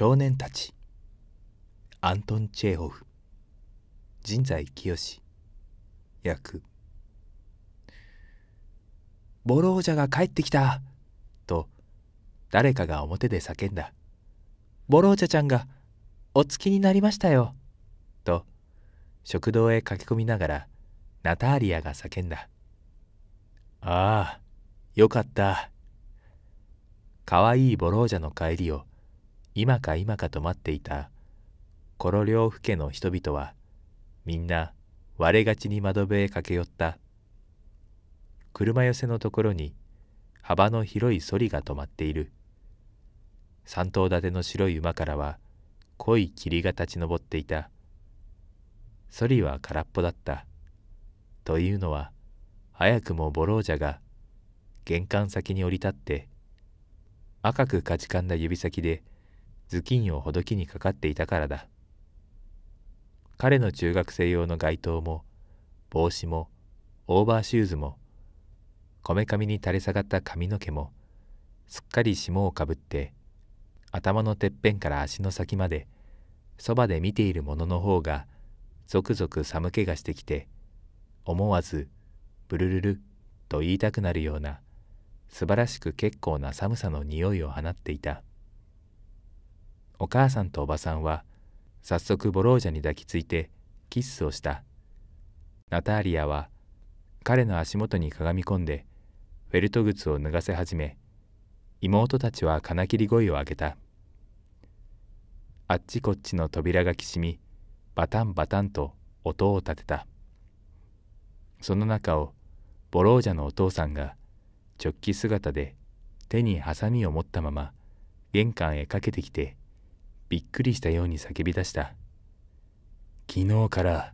少年たちアントン・チェーホフ人在清役ボロージャが帰ってきたと誰かが表で叫んだボロージャちゃんがおきになりましたよと食堂へ駆け込みながらナターリアが叫んだああよかったかわいいボロージャの帰りを今か今かと待っていたこの両府家の人々はみんな割れがちに窓辺へ駆け寄った車寄せのところに幅の広いそりが止まっている三頭立ての白い馬からは濃い霧が立ち上っていたそりは空っぽだったというのは早くもボロージャが玄関先に降り立って赤くかじかんだ指先で頭巾をほどきにかかっていたからだ彼の中学生用の街灯も帽子もオーバーシューズもこめかみに垂れ下がった髪の毛もすっかり霜をかぶって頭のてっぺんから足の先までそばで見ているものの方がぞくぞく寒気がしてきて思わず「ブルルル」と言いたくなるような素晴らしく結構な寒さの匂いを放っていた。お母さんとおばさんは早速ボロージャに抱きついてキッスをしたナターリアは彼の足元にかがみ込んでフェルト靴を脱がせ始め妹たちは金切り声を上げたあっちこっちの扉がきしみバタンバタンと音を立てたその中をボロージャのお父さんが直帰姿で手にハサミを持ったまま玄関へかけてきてびっくりしたように叫び出した昨日から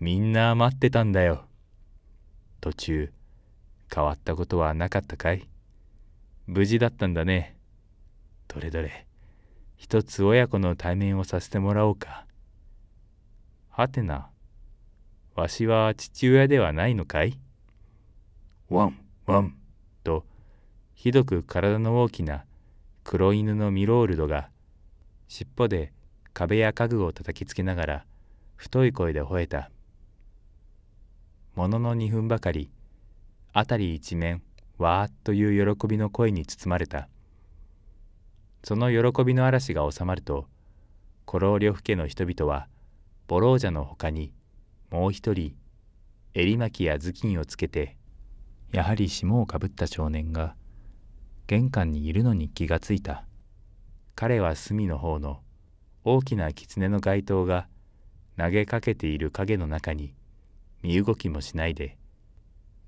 みんな待ってたんだよ途中変わったことはなかったかい無事だったんだねどれどれ一つ親子の対面をさせてもらおうかはてなわしは父親ではないのかいワンワンとひどく体の大きな黒犬のミロールドが尻尾で壁や家具を叩きつけながら太い声で吠えたものの2分ばかり辺り一面わーっという喜びの声に包まれたその喜びの嵐が収まるとコローリョフ家の人々はボロージャのほかにもう一人襟巻きや頭巾をつけてやはり霜をかぶった少年が玄関にいるのに気がついた彼は隅の方の大きな狐の街灯が投げかけている影の中に身動きもしないで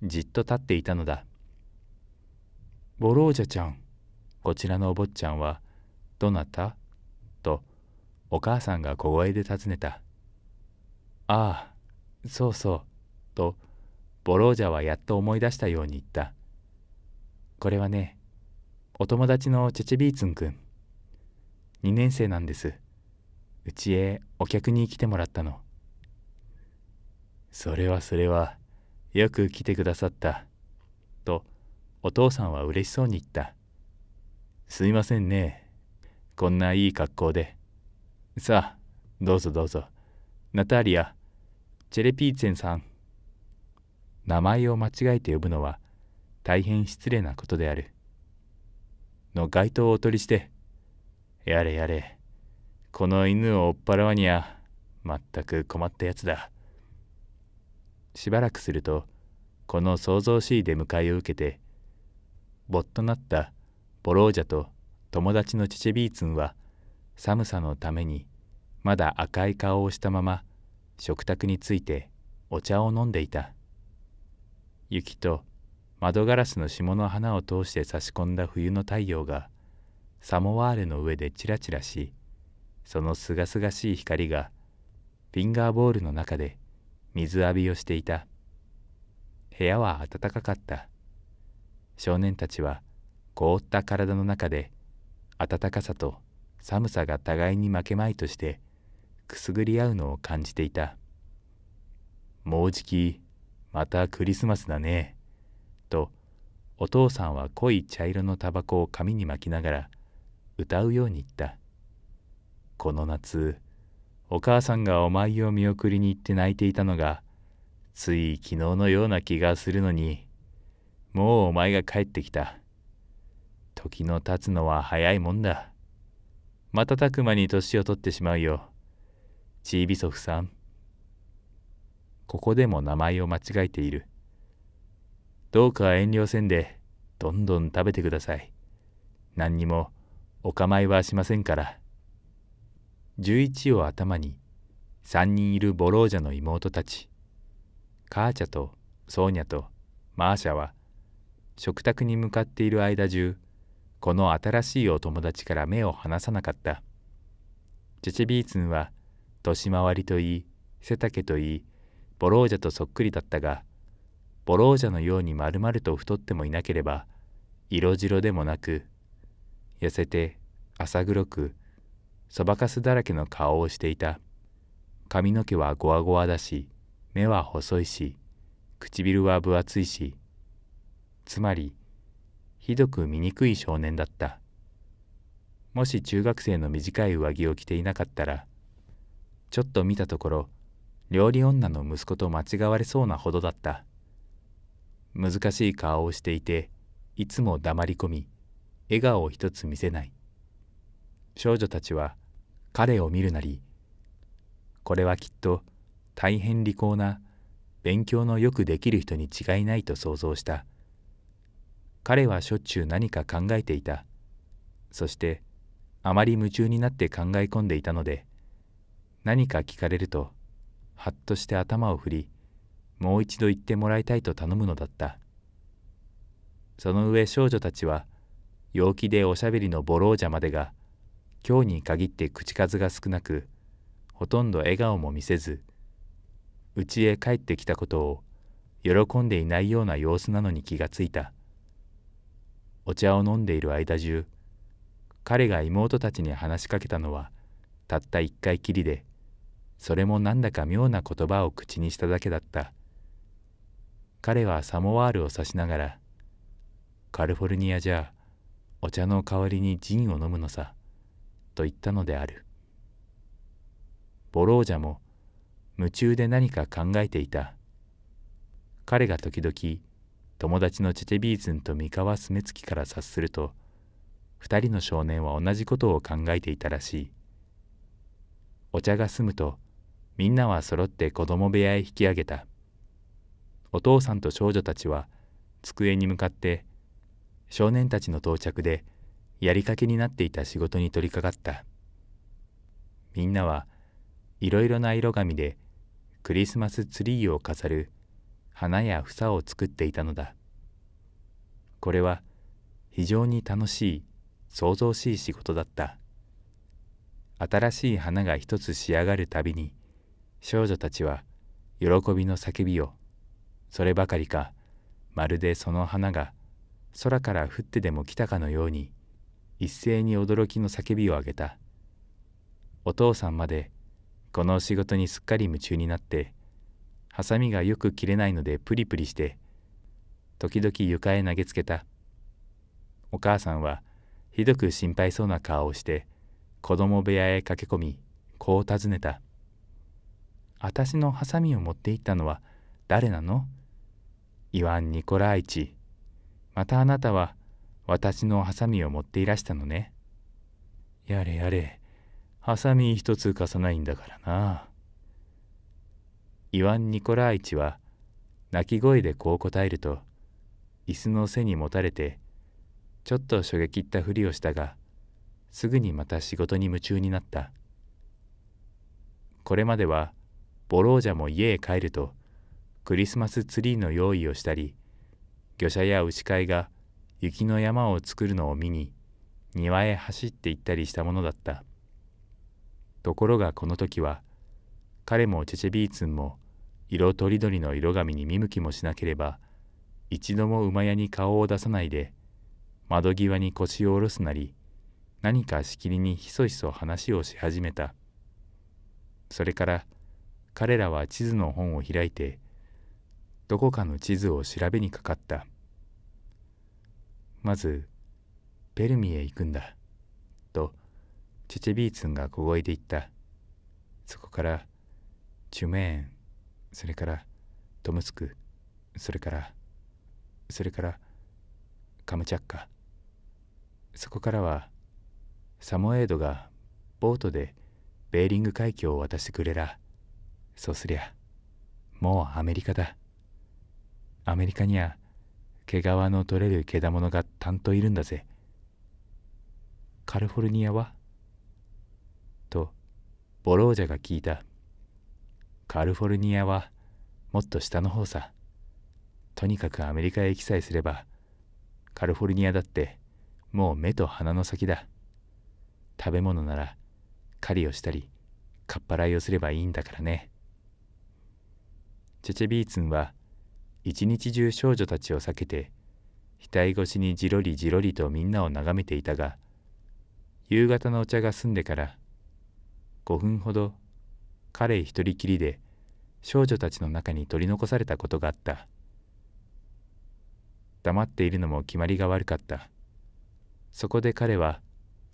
じっと立っていたのだ。ボロージャちゃん、こちらのお坊ちゃんはどなたとお母さんが小声で尋ねた。ああ、そうそう、とボロージャはやっと思い出したように言った。これはね、お友達のチェチェビーツンくん。2年生なんですうちへお客に来てもらったのそれはそれはよく来てくださったとお父さんは嬉しそうに言ったすいませんねこんないい格好でさあどうぞどうぞナタリアチェレピーツェンさん名前を間違えて呼ぶのは大変失礼なことであるの街灯をお取りしてやれやれ。この犬を追っ払わにゃ、まったく困ったやつだ。しばらくすると、この騒々しい出迎えを受けて、ぼっとなったボロージャと友達のチチェビーツンは、寒さのためにまだ赤い顔をしたまま食卓についてお茶を飲んでいた雪と窓ガラスの霜の花を通して差し込んだ冬の太陽がサモワーレの上でチラチラしそのすがすがしい光がフィンガーボールの中で水浴びをしていた部屋は暖かかった少年たちは凍った体の中で暖かさと寒さが互いに負けまいとしてくすぐり合うのを感じていたもうじきまたクリスマスだねとお父さんは濃い茶色のタバコを紙に巻きながら歌うように言ったこの夏お母さんがお前を見送りに行って泣いていたのがつい昨日のような気がするのにもうお前が帰ってきた時の経つのは早いもんだ瞬く間に年を取ってしまうよチービソフさんここでも名前を間違えているどうか遠慮せんでどんどん食べてください何にもお構いはしませんから11を頭に3人いるボロージャの妹たちカーチャとソーニャとマーシャは食卓に向かっている間中この新しいお友達から目を離さなかったチェチェビーツンは年回りといい背丈といいボロージャとそっくりだったがボロージャのように丸々と太ってもいなければ色白でもなく痩せて浅黒くそばかすだらけの顔をしていた髪の毛はゴワゴワだし目は細いし唇は分厚いしつまりひどく醜い少年だったもし中学生の短い上着を着ていなかったらちょっと見たところ料理女の息子と間違われそうなほどだった難しい顔をしていていつも黙り込み笑顔を一つ見せない少女たちは彼を見るなりこれはきっと大変利口な勉強のよくできる人に違いないと想像した彼はしょっちゅう何か考えていたそしてあまり夢中になって考え込んでいたので何か聞かれるとはっとして頭を振りもう一度言ってもらいたいと頼むのだったその上少女たちは陽気でおしゃべりのボロージャまでが今日に限って口数が少なくほとんど笑顔も見せず家へ帰ってきたことを喜んでいないような様子なのに気がついたお茶を飲んでいる間中彼が妹たちに話しかけたのはたった一回きりでそれもなんだか妙な言葉を口にしただけだった彼はサモワールを指しながら「カルフォルニアじゃお茶の代わりにジンを飲むのさ」と言ったのであるボロージャも夢中で何か考えていた彼が時々友達のチェチェビーズンと三河スメツキから察すると2人の少年は同じことを考えていたらしいお茶が済むとみんなは揃って子供部屋へ引き上げたお父さんと少女たちは机に向かって少年たちの到着でやりかけになっていた仕事に取りかかったみんなはいろいろな色紙でクリスマスツリーを飾る花や房を作っていたのだこれは非常に楽しい騒々しい仕事だった新しい花が一つ仕上がるたびに少女たちは喜びの叫びをそればかりかまるでその花が空から降ってでも来たかのように一斉に驚きの叫びをあげたお父さんまでこの仕事にすっかり夢中になってハサミがよく切れないのでプリプリして時々床へ投げつけたお母さんはひどく心配そうな顔をして子供部屋へ駆け込みこう尋ねた「私のハサミを持って行ったのは誰なの?」イワン・ニコライチまたあなたは私のハサミを持っていらしたのね。やれやれ、ハサミ一つ貸さないんだからな。イワン・ニコライチは泣き声でこう答えると、椅子の背にもたれて、ちょっとしょげきったふりをしたが、すぐにまた仕事に夢中になった。これまではボロージャも家へ帰るとクリスマスツリーの用意をしたり魚車や牛飼いが雪の山を作るのを見に庭へ走って行ったりしたものだったところがこの時は彼もチェチェビーツンも色とりどりの色紙に見向きもしなければ一度も馬屋に顔を出さないで窓際に腰を下ろすなり何かしきりにひそひそ話をし始めたそれから彼らは地図の本を開いてどこかの地図を調べにかかったまずペルミへ行くんだとチェチェビーツンが小声で言ったそこからチュメーンそれからトムスクそれからそれからカムチャッカそこからはサモエードがボートでベーリング海峡を渡してくれらそうすりゃもうアメリカだアメリカには毛皮の取れる毛玉がたんといるんだぜカルフォルニアはとボロージャが聞いたカルフォルニアはもっと下の方さとにかくアメリカへ行きさえすればカリフォルニアだってもう目と鼻の先だ食べ物なら狩りをしたりかっぱらいをすればいいんだからねチェチェビーツンは一日中少女たちを避けて額越しにじろりじろりとみんなを眺めていたが夕方のお茶が済んでから5分ほど彼一人きりで少女たちの中に取り残されたことがあった黙っているのも決まりが悪かったそこで彼は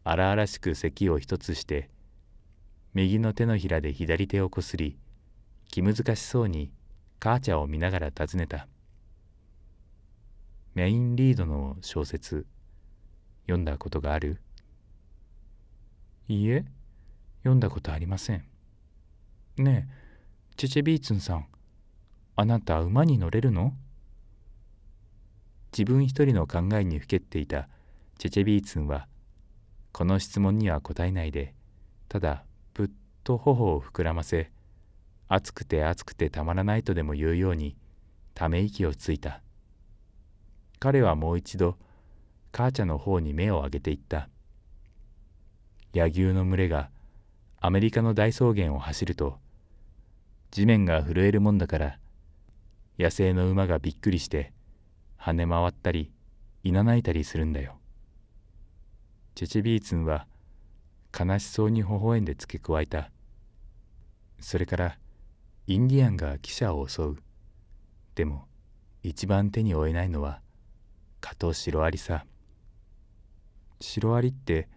荒々しく咳を一つして右の手のひらで左手をこすり気難しそうに母ちゃんを見ながら尋ねたメインリードの小説読んだことがあるいいえ読んだことありませんねえチェチェビーツンさんあなた馬に乗れるの自分一人の考えにふけっていたチェチェビーツンはこの質問には答えないでただぶっと頬を膨らませ暑くて暑くてたまらないとでも言うようにため息をついた彼はもう一度母ちゃんの方に目を上げていった柳生の群れがアメリカの大草原を走ると地面が震えるもんだから野生の馬がびっくりして跳ね回ったりいなないたりするんだよ。チェチェビーツンは悲しそうに微笑んで付け加えた。それからインディアンが記者を襲うでも一番手に負えないのは加藤シロアリさシロアリって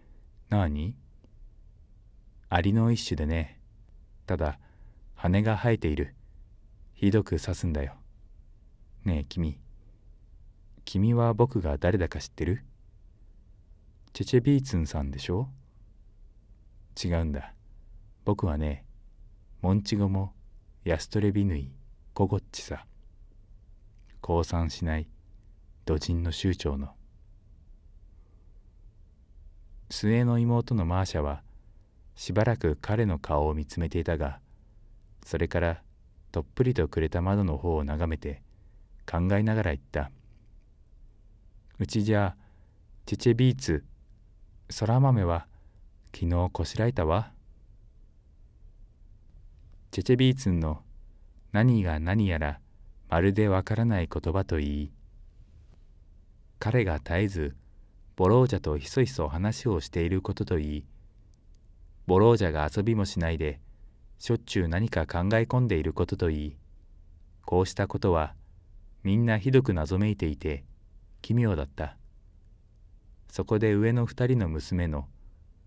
何アリの一種でねただ羽が生えているひどく刺すんだよねえ君君は僕が誰だか知ってるチェチェビーツンさんでしょ違うんだ僕はねモンチゴもヤストレビヌイコゴッチさ降参しない土人の酋長の末の妹のマーシャはしばらく彼の顔を見つめていたがそれからとっぷりとくれた窓の方を眺めて考えながら言った「うちじゃチェチェビーツそら豆は昨日こしらえたわ」チェチェビーツンの何が何やらまるでわからない言葉といい彼が絶えずボロージャとひそひそ話をしていることといいボロージャが遊びもしないでしょっちゅう何か考え込んでいることといいこうしたことはみんなひどく謎めいていて奇妙だったそこで上の二人の娘の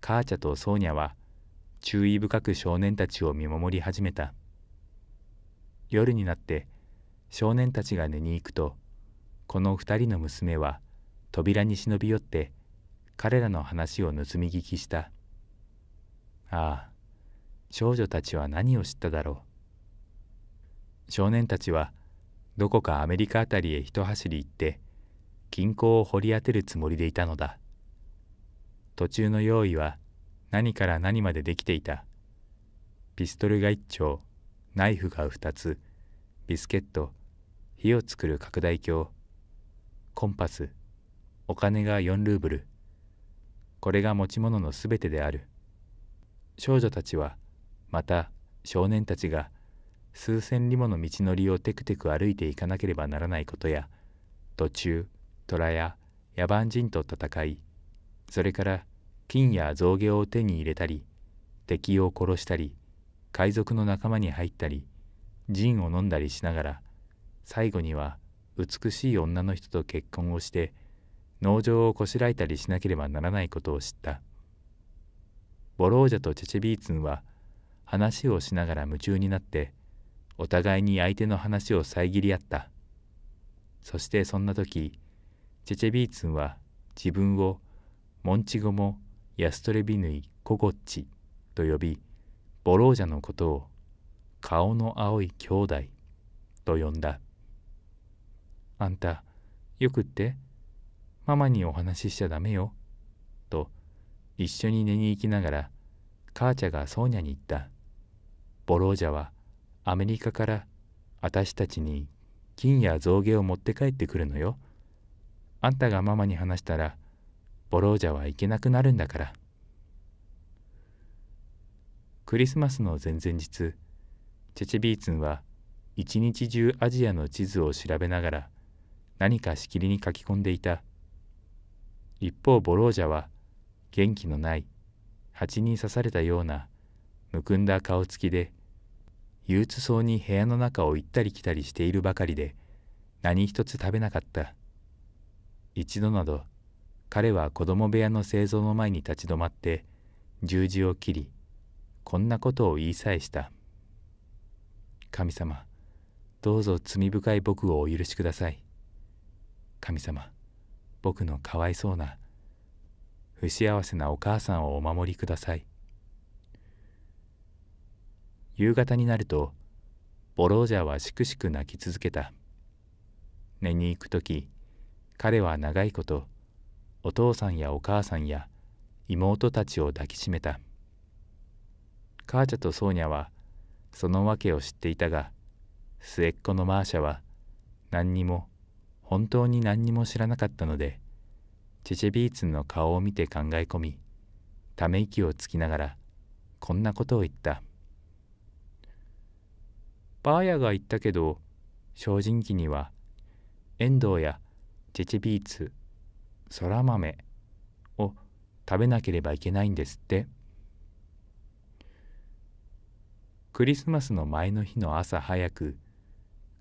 カーチャとソーニャは注意深く少年たちを見守り始めた夜になって少年たちが寝に行くとこの2人の娘は扉に忍び寄って彼らの話を盗み聞きしたああ少女たちは何を知っただろう少年たちはどこかアメリカ辺りへ一走り行って金庫を掘り当てるつもりでいたのだ途中の用意は何から何までできていたピストルが1丁ナイフが2つビスケット火を作る拡大鏡コンパスお金が4ルーブルこれが持ち物のすべてである少女たちはまた少年たちが数千里もの道のりをテクテク歩いていかなければならないことや途中虎や野蛮人と戦いそれから金や象牙を手に入れたり敵を殺したり海賊の仲間に入ったり陣を飲んだりしながら最後には美しい女の人と結婚をして農場をこしらえたりしなければならないことを知ったボロージャとチェチェビーツンは話をしながら夢中になってお互いに相手の話を遮り合ったそしてそんな時チェチェビーツンは自分をモンチゴもヤストレビヌイ・コゴッチと呼びボロージャのことを顔の青い兄弟と呼んだあんたよくってママにお話ししちゃダメよと一緒に寝に行きながら母ちゃがソーニャに言ったボロージャはアメリカから私たちに金や象牙を持って帰ってくるのよあんたがママに話したらボロージャは行けなくなるんだからクリスマスの前々日チェチェビーツンは一日中アジアの地図を調べながら何かしきりに書き込んでいた一方ボロージャは元気のない蜂に刺されたようなむくんだ顔つきで憂鬱そうに部屋の中を行ったり来たりしているばかりで何一つ食べなかった一度など彼は子供部屋の製造の前に立ち止まって十字を切りこんなことを言いさえした「神様どうぞ罪深い僕をお許しください」「神様僕のかわいそうな不幸せなお母さんをお守りください」夕方になるとボロージャーはしくしく泣き続けた寝に行く時彼は長いことお父さんやお母さんや妹たちを抱きしめた母ちゃとソーニャはその訳を知っていたが末っ子のマーシャは何にも本当に何にも知らなかったのでチェチェビーツの顔を見て考え込みため息をつきながらこんなことを言ったばーヤが言ったけど精進には遠藤やチェチェビーツそら豆を食べなければいけないんですってクリスマスの前の日の朝早く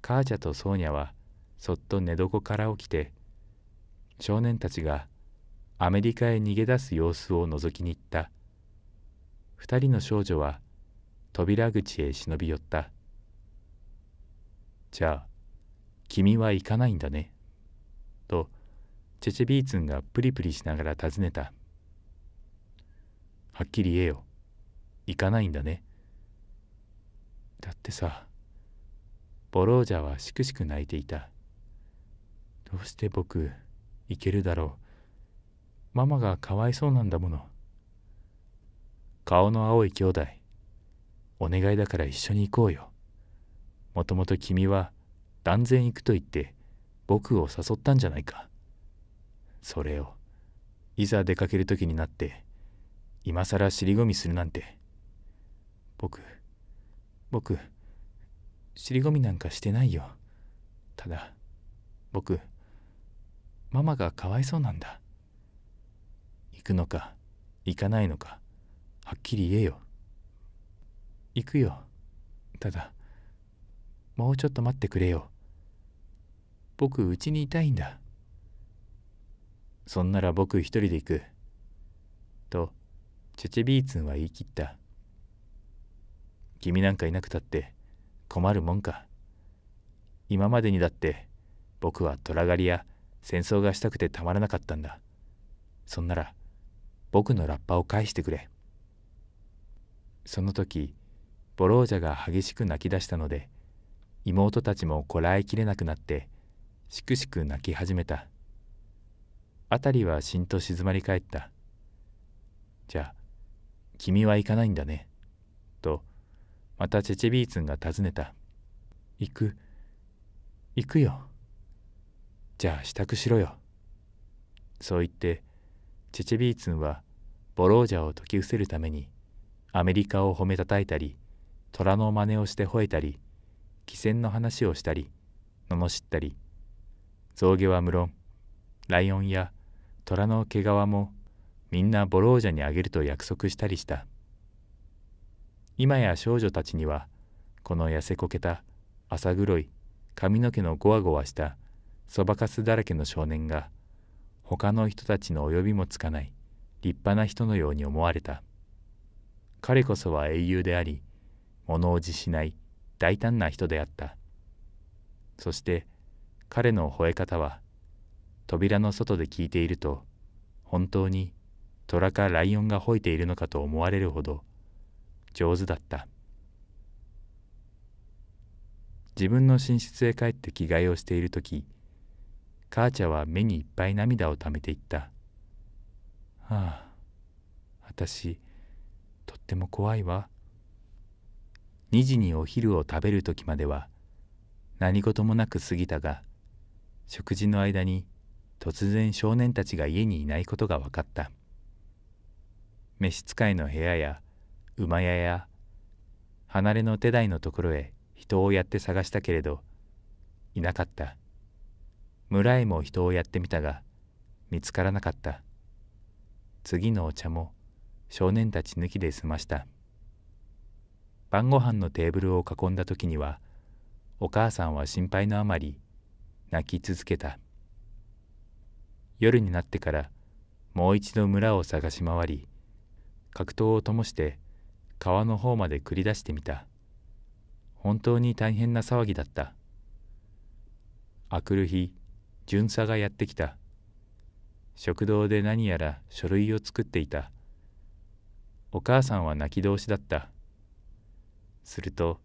母ちゃんとソーニャはそっと寝床から起きて少年たちがアメリカへ逃げ出す様子を覗きに行った2人の少女は扉口へ忍び寄った「じゃあ君は行かないんだね」とチェチェビーツンがプリプリしながら尋ねた。はっきり言えよ。行かないんだね。だってさ、ボロージャはしくしく泣いていた。どうして僕、行けるだろう。ママがかわいそうなんだもの。顔の青い兄弟、お願いだから一緒に行こうよ。もともと君は断然行くと言って僕を誘ったんじゃないか。それをいざ出かける時になって今更尻込みするなんて僕僕尻込みなんかしてないよただ僕ママがかわいそうなんだ行くのか行かないのかはっきり言えよ行くよただもうちょっと待ってくれよ僕うちにいたいんだそんなら僕一人で行く。と、チェチェビーツンは言い切った。君なんかいなくたって困るもんか。今までにだって僕は虎狩りや戦争がしたくてたまらなかったんだ。そんなら僕のラッパを返してくれ。その時、ボロージャが激しく泣き出したので、妹たちもこらえきれなくなって、しくしく泣き始めた。辺りはしんと静まり返ったじゃあ君は行かないんだねとまたチェチェビーツンが尋ねた行く行くよじゃあ支度しろよそう言ってチェチェビーツンはボロージャを解き伏せるためにアメリカを褒めたたいたり虎の真似をして吠えたり汽船の話をしたり罵ったり象牙は無論ライオンや虎の毛皮もみんなボロージャにあげると約束したりした今や少女たちにはこの痩せこけた浅黒い髪の毛のゴワゴワしたそばかすだらけの少年が他の人たちの及びもつかない立派な人のように思われた彼こそは英雄であり物おじしない大胆な人であったそして彼の吠え方は扉の外で聞いていると本当に虎かライオンが吠えているのかと思われるほど上手だった自分の寝室へ帰って着替えをしている時母ちゃんは目にいっぱい涙をためていった「はあ私とっても怖いわ」2時にお昼を食べる時までは何事もなく過ぎたが食事の間に突然少年たちが家にいないことが分かった召使いの部屋や馬屋や離れの手代のところへ人をやって探したけれどいなかった村へも人をやってみたが見つからなかった次のお茶も少年たち抜きで済ました晩ご飯のテーブルを囲んだ時にはお母さんは心配のあまり泣き続けた夜になってからもう一度村を探し回り格闘を灯して川の方まで繰り出してみた本当に大変な騒ぎだったあくる日巡査がやってきた食堂で何やら書類を作っていたお母さんは泣き通しだったすると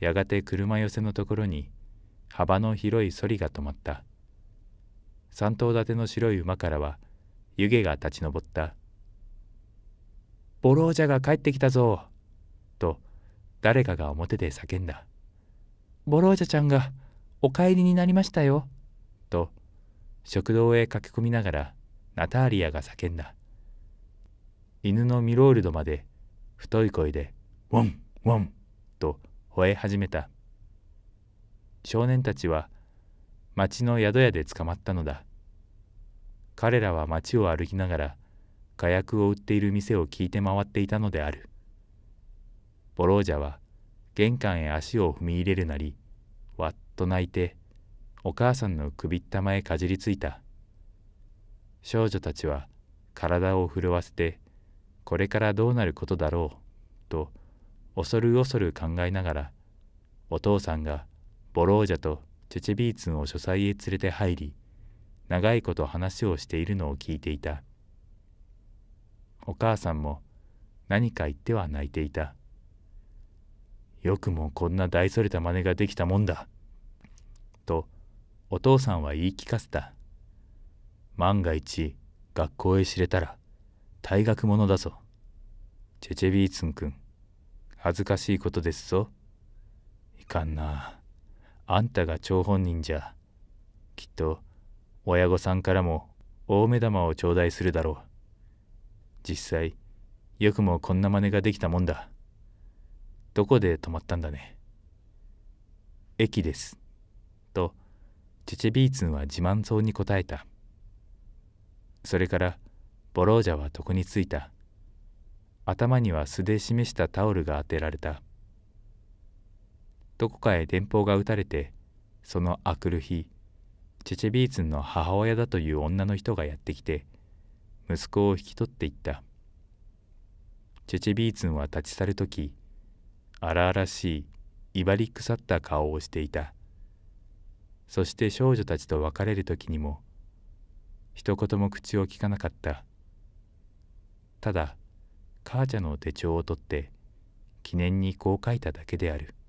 やがて車寄せのところに幅の広いそりが止まった。三頭立ての白い馬からは湯気が立ち上った「ボロージャが帰ってきたぞ!」と誰かが表で叫んだ「ボロージャちゃんがお帰りになりましたよ」と食堂へ駆け込みながらナターリアが叫んだ犬のミロールドまで太い声で「ワンワン!」と吠え始めた少年たちは町の宿屋で捕まったのだ彼らは町を歩きながら火薬を売っている店を聞いて回っていたのであるボロージャは玄関へ足を踏み入れるなりわっと泣いてお母さんの首ったまへかじりついた少女たちは体を震わせてこれからどうなることだろうと恐る恐る考えながらお父さんがボロージャとチェチェビーツンを書斎へ連れて入り長いこと話をしているのを聞いていたお母さんも何か言っては泣いていたよくもこんな大それた真似ができたもんだとお父さんは言い聞かせた万が一学校へ知れたら退学者だぞチェチェビーツン君恥ずかしいことですぞいかんなあんたが張本人じゃきっと親御さんからも大目玉を頂戴するだろう実際よくもこんな真似ができたもんだどこで泊まったんだね駅ですとチェチェビーツンは自慢そうに答えたそれからボロージャは床についた頭には素で示したタオルが当てられたどこかへ電報が打たれてそのあくる日チェチェビーツンの母親だという女の人がやってきて息子を引き取っていったチェチェビーツンは立ち去る時荒々しい威張り腐った顔をしていたそして少女たちと別れる時にも一言も口をきかなかったただ母ちゃんの手帳を取って記念にこう書いただけである「